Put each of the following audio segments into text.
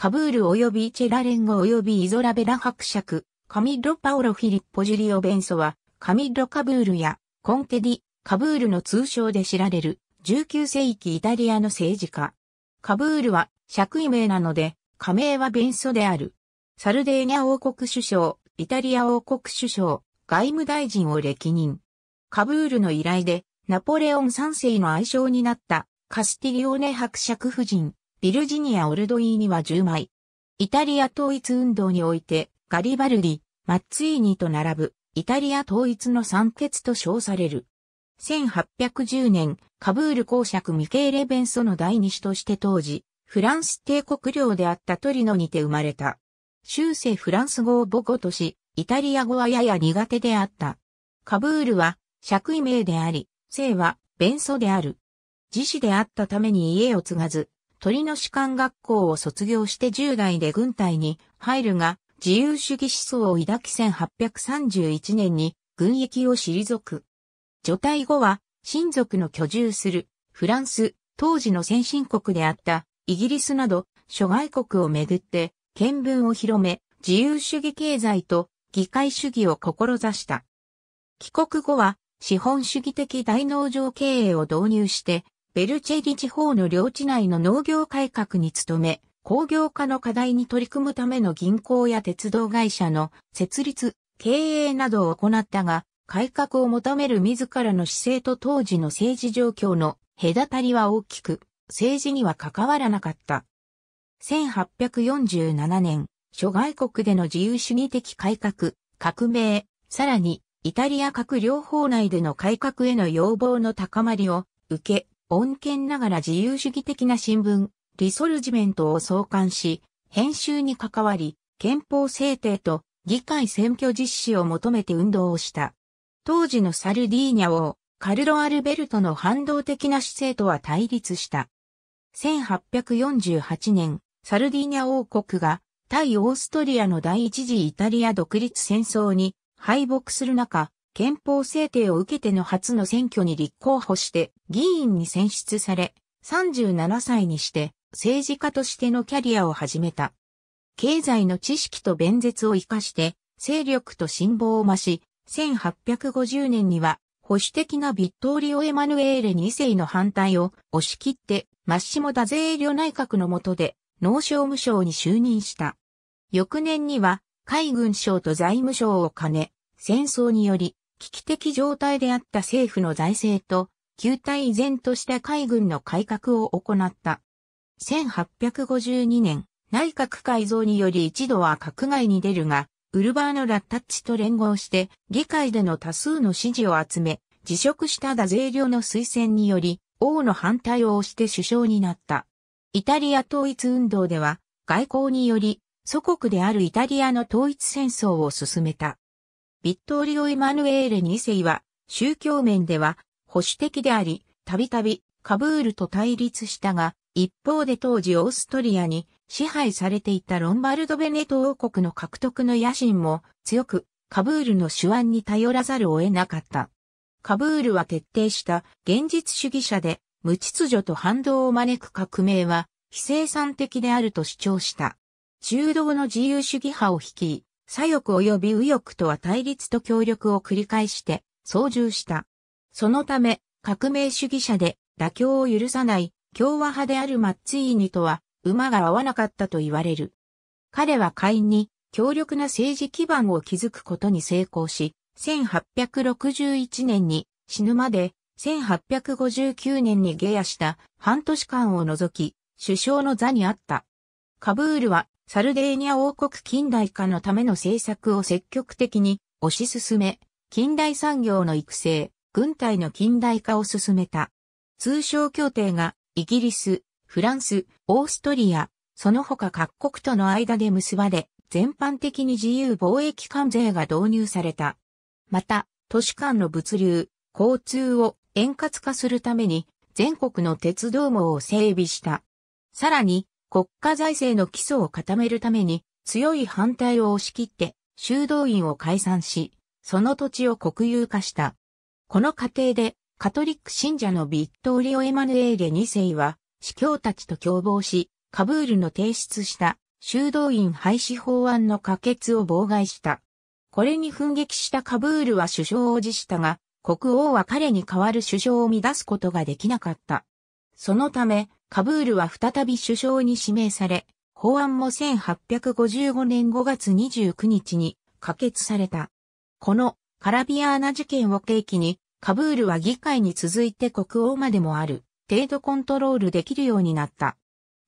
カブール及びチェラレンゴ及びイゾラベラ伯爵、カミロ・パオロ・フィリッポ・ジュリオ・ベンソは、カミロ・カブールやコンテディ、カブールの通称で知られる19世紀イタリアの政治家。カブールは爵位名なので、加盟はベンソである。サルデーニャ王国首相、イタリア王国首相、外務大臣を歴任。カブールの依頼で、ナポレオン3世の愛称になったカスティリオネ伯爵夫人、ビルジニア・オルドイーニは10枚。イタリア統一運動において、ガリバルディ、マッツイーニと並ぶ、イタリア統一の三傑と称される。1810年、カブール公爵ミケーレ・ベンソの第二子として当時、フランス帝国領であったトリノにて生まれた。終生フランス語を母語とし、イタリア語はやや苦手であった。カブールは、爵位名であり、姓は、ベンソである。自死であったために家を継がず、鳥の士官学校を卒業して10代で軍隊に入るが、自由主義思想を抱き1831年に軍役を退く。除隊後は、親族の居住するフランス、当時の先進国であったイギリスなど諸外国をめぐって見聞を広め、自由主義経済と議会主義を志した。帰国後は資本主義的大農場経営を導入してベルチェリ地方の領地内の農業改革に努め、工業化の課題に取り組むための銀行や鉄道会社の設立、経営などを行ったが、改革を求める自らの姿勢と当時の政治状況の隔たりは大きく、政治には関わらなかった。1847年、諸外国での自由主義的改革、革命、さらに、イタリア各両方内での改革への要望の高まりを受け、恩恵ながら自由主義的な新聞、リソルジメントを創刊し、編集に関わり、憲法制定と議会選挙実施を求めて運動をした。当時のサルディーニャ王、カルロ・アルベルトの反動的な姿勢とは対立した。1848年、サルディーニャ王国が対オーストリアの第一次イタリア独立戦争に敗北する中、憲法制定を受けての初の選挙に立候補して議員に選出され、37歳にして政治家としてのキャリアを始めた。経済の知識と弁舌を活かして勢力と辛抱を増し、1850年には保守的なビットーリオ・エマヌエーレ2世の反対を押し切って、マッシモ・ダゼーリョ内閣の下で農商務省に就任した。翌年には海軍省と財務省を兼ね、戦争により危機的状態であった政府の財政と、旧態依然とした海軍の改革を行った。1852年、内閣改造により一度は閣外に出るが、ウルバーノ・ラッタッチと連合して、議会での多数の支持を集め、辞職したダゼーリョの推薦により、王の反対を押して首相になった。イタリア統一運動では、外交により、祖国であるイタリアの統一戦争を進めた。ビットーリオ・エマヌエーレ2世は、宗教面では保守的であり、たびたびカブールと対立したが、一方で当時オーストリアに支配されていたロンバルド・ベネト王国の獲得の野心も強く、カブールの手腕に頼らざるを得なかった。カブールは徹底した現実主義者で、無秩序と反動を招く革命は、非生産的であると主張した。中道の自由主義派を率い、左翼及び右翼とは対立と協力を繰り返して操縦した。そのため、革命主義者で妥協を許さない共和派であるマッツィーニとは馬が合わなかったと言われる。彼は会に強力な政治基盤を築くことに成功し、1861年に死ぬまで1859年に下野した半年間を除き、首相の座にあった。カブールはサルデーニャ王国近代化のための政策を積極的に推し進め、近代産業の育成、軍隊の近代化を進めた。通商協定がイギリス、フランス、オーストリア、その他各国との間で結ばれ、全般的に自由貿易関税が導入された。また、都市間の物流、交通を円滑化するために、全国の鉄道網を整備した。さらに、国家財政の基礎を固めるために強い反対を押し切って修道院を解散し、その土地を国有化した。この過程でカトリック信者のビットーリオ・エマヌエーレ2世は司教たちと共謀し、カブールの提出した修道院廃止法案の可決を妨害した。これに奮撃したカブールは首相を辞したが、国王は彼に代わる首相を乱すことができなかった。そのため、カブールは再び首相に指名され、法案も1855年5月29日に可決された。このカラビアーナ事件を契機に、カブールは議会に続いて国王までもある程度コントロールできるようになった。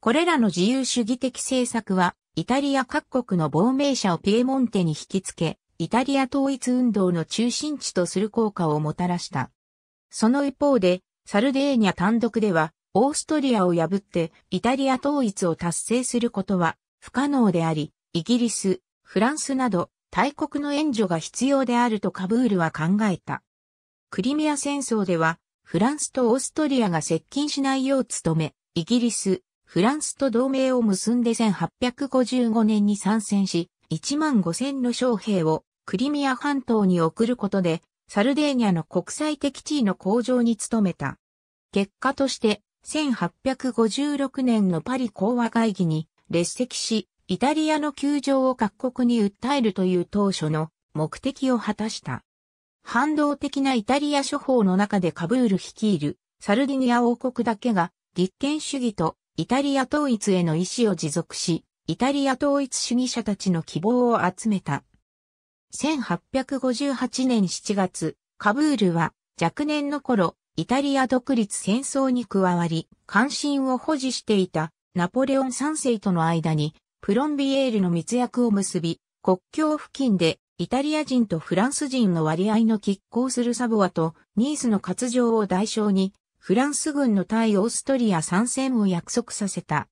これらの自由主義的政策は、イタリア各国の亡命者をピエモンテに引きつけ、イタリア統一運動の中心地とする効果をもたらした。その一方で、サルデーニャ単独では、オーストリアを破ってイタリア統一を達成することは不可能であり、イギリス、フランスなど大国の援助が必要であるとカブールは考えた。クリミア戦争では、フランスとオーストリアが接近しないよう努め、イギリス、フランスと同盟を結んで1855年に参戦し、1万5000の将兵をクリミア半島に送ることで、サルデーニャの国際的地位の向上に努めた。結果として、1856年のパリ講和会議に列席し、イタリアの窮状を各国に訴えるという当初の目的を果たした。反動的なイタリア諸法の中でカブール率いるサルディニア王国だけが立憲主義とイタリア統一への意志を持続し、イタリア統一主義者たちの希望を集めた。1858年7月、カブールは若年の頃、イタリア独立戦争に加わり、関心を保持していたナポレオン3世との間に、プロンビエールの密約を結び、国境付近でイタリア人とフランス人の割合の拮抗するサボアとニースの割譲を代償に、フランス軍の対オーストリア参戦を約束させた。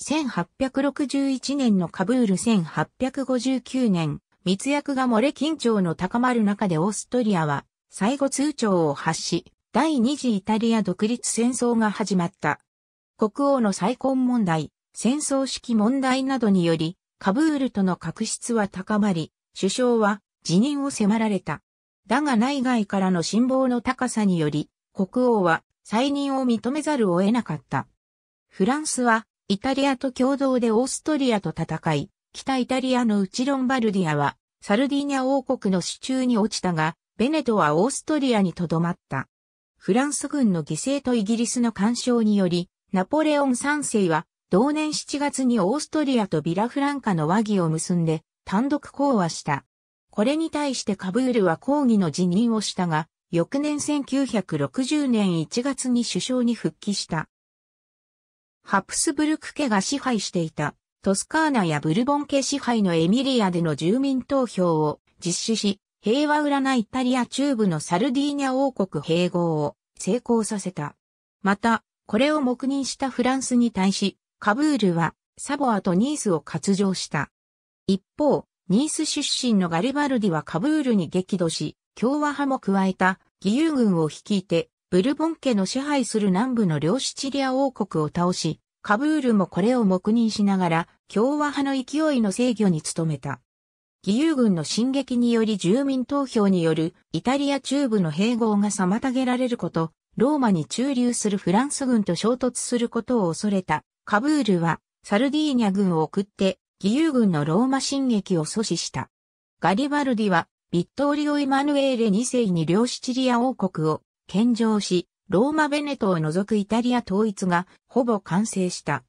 1861年のカブール1859年、密約が漏れ緊張の高まる中でオーストリアは、最後通帳を発し、第二次イタリア独立戦争が始まった。国王の再婚問題、戦争式問題などにより、カブールとの確執は高まり、首相は辞任を迫られた。だが内外からの辛抱の高さにより、国王は再任を認めざるを得なかった。フランスはイタリアと共同でオーストリアと戦い、北イタリアのウチロンバルディアはサルディーニャ王国の手中に落ちたが、ベネトはオーストリアにとどまった。フランス軍の犠牲とイギリスの干渉により、ナポレオン3世は同年7月にオーストリアとビラフランカの和議を結んで単独講和した。これに対してカブールは抗議の辞任をしたが、翌年1960年1月に首相に復帰した。ハプスブルク家が支配していたトスカーナやブルボン家支配のエミリアでの住民投票を実施し、平和占いイタリア中部のサルディーニャ王国併合を成功させた。また、これを黙認したフランスに対し、カブールはサボアとニースを割譲した。一方、ニース出身のガリバルディはカブールに激怒し、共和派も加えた義勇軍を率いて、ブルボン家の支配する南部の両シチリア王国を倒し、カブールもこれを黙認しながら、共和派の勢いの制御に努めた。義勇軍の進撃により住民投票によるイタリア中部の併合が妨げられること、ローマに駐留するフランス軍と衝突することを恐れたカブールはサルディーニャ軍を送って義勇軍のローマ進撃を阻止した。ガリバルディはビットーリオ・イマヌエーレ2世に両シチリア王国を献上し、ローマ・ベネトを除くイタリア統一がほぼ完成した。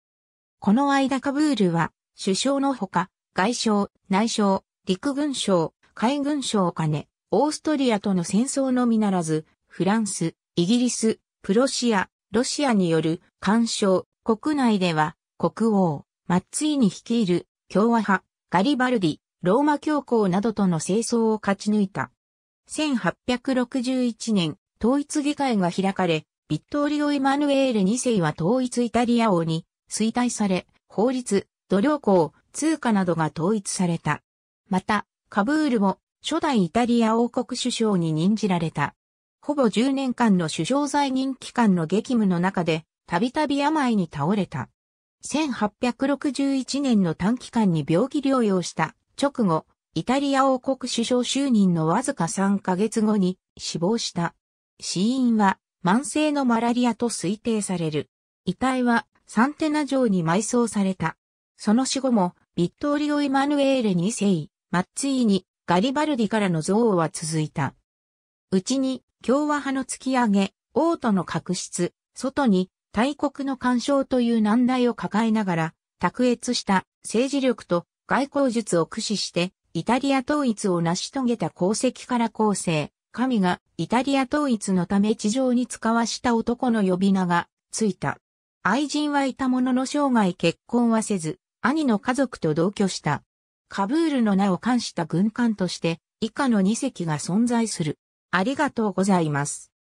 この間カブールは首相のほか外相、内相、陸軍省、海軍省を兼ね、オーストリアとの戦争のみならず、フランス、イギリス、プロシア、ロシアによる干渉、国内では、国王、マッツィに率いる共和派、ガリバルディ、ローマ教皇などとの清掃を勝ち抜いた。1861年、統一議会が開かれ、ビットーリオ・エマヌエール2世は統一イタリア王に衰退され、法律、土良港、通貨などが統一された。また、カブールも初代イタリア王国首相に任じられた。ほぼ10年間の首相在任期間の激務の中で、たびたび病に倒れた。1861年の短期間に病気療養した直後、イタリア王国首相就任のわずか3ヶ月後に死亡した。死因は慢性のマラリアと推定される。遺体はサンテナ城に埋葬された。その死後もビットーリオ・イマヌエーレ2世、マッツィにガリバルディからの憎悪は続いた。うちに共和派の突き上げ、王都の確執、外に大国の干渉という難題を抱えながら、卓越した政治力と外交術を駆使してイタリア統一を成し遂げた功績から構成。神がイタリア統一のため地上に使わした男の呼び名がついた。愛人はいたものの生涯結婚はせず、兄の家族と同居した。カブールの名を冠した軍艦として以下の2隻が存在する。ありがとうございます。